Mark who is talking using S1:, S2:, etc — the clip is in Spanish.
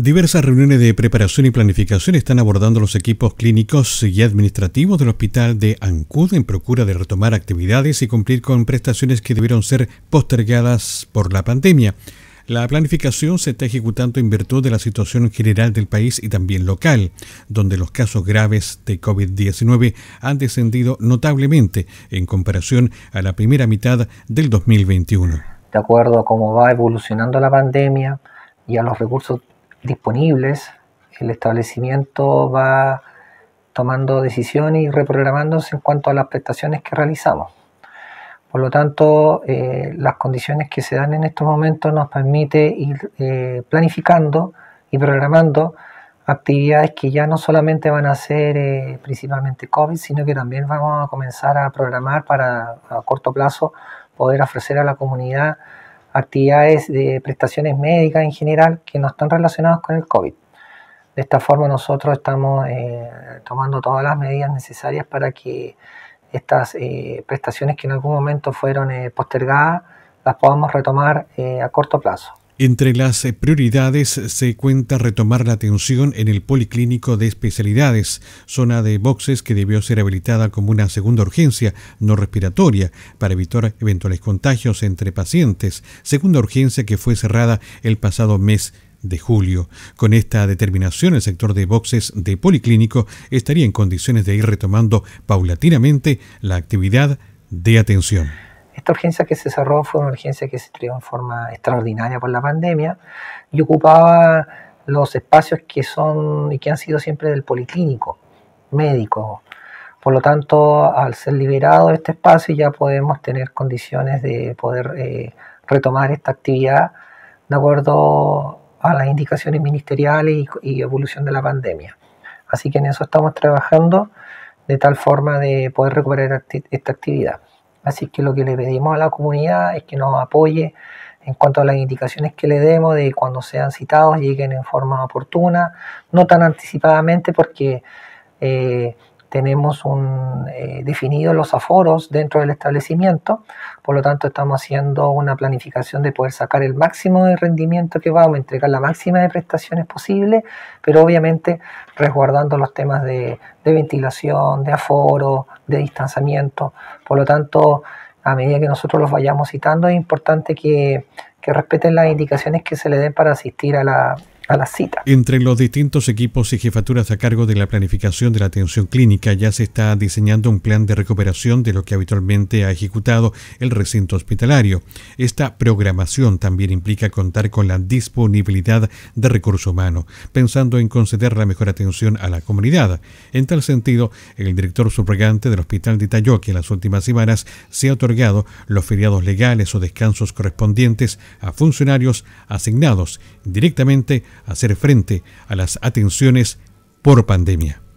S1: Diversas reuniones de preparación y planificación están abordando los equipos clínicos y administrativos del hospital de Ancud en procura de retomar actividades y cumplir con prestaciones que debieron ser postergadas por la pandemia. La planificación se está ejecutando en virtud de la situación general del país y también local, donde los casos graves de COVID-19 han descendido notablemente en comparación a la primera mitad del 2021.
S2: De acuerdo a cómo va evolucionando la pandemia y a los recursos disponibles, el establecimiento va tomando decisiones y reprogramándose en cuanto a las prestaciones que realizamos. Por lo tanto, eh, las condiciones que se dan en estos momentos nos permite ir eh, planificando y programando actividades que ya no solamente van a ser eh, principalmente COVID, sino que también vamos a comenzar a programar para a corto plazo poder ofrecer a la comunidad actividades de prestaciones médicas en general que no están relacionadas con el COVID. De esta forma nosotros estamos eh, tomando todas las medidas necesarias para que estas eh, prestaciones que en algún momento fueron eh, postergadas las podamos retomar a corto plazo.
S1: Entre las prioridades se cuenta retomar la atención en el Policlínico de Especialidades, zona de boxes que debió ser habilitada como una segunda urgencia no respiratoria para evitar eventuales contagios entre pacientes, segunda urgencia que fue cerrada el pasado mes de julio. Con esta determinación, el sector de boxes de Policlínico estaría en condiciones de ir retomando paulatinamente la actividad de atención.
S2: Esta urgencia que se cerró fue una urgencia que se creó en forma extraordinaria por la pandemia y ocupaba los espacios que son y que han sido siempre del policlínico médico. Por lo tanto, al ser liberado este espacio ya podemos tener condiciones de poder eh, retomar esta actividad de acuerdo a las indicaciones ministeriales y evolución de la pandemia. Así que en eso estamos trabajando de tal forma de poder recuperar esta actividad. Así que lo que le pedimos a la comunidad es que nos apoye en cuanto a las indicaciones que le demos de cuando sean citados lleguen en forma oportuna, no tan anticipadamente porque eh, tenemos un, eh, definidos los aforos dentro del establecimiento, por lo tanto estamos haciendo una planificación de poder sacar el máximo de rendimiento que vamos, a entregar la máxima de prestaciones posible, pero obviamente resguardando los temas de, ventilación, de aforo, de distanciamiento, por lo tanto a medida que nosotros los vayamos citando es importante que, que respeten las indicaciones que se le den para asistir a la, la cita.
S1: Entre los distintos equipos y jefaturas a cargo de la planificación de la atención clínica ya se está diseñando un plan de recuperación de lo que habitualmente ha ejecutado el recinto hospitalario. Esta programación también implica contar con la disponibilidad de recurso humano, pensando en conceder la mejor atención a la comunidad. En tal sentido, el director subrogante del Hospital detalló que en las últimas semanas se ha otorgado los feriados legales o descansos correspondientes a funcionarios asignados directamente a hacer frente a las atenciones por pandemia.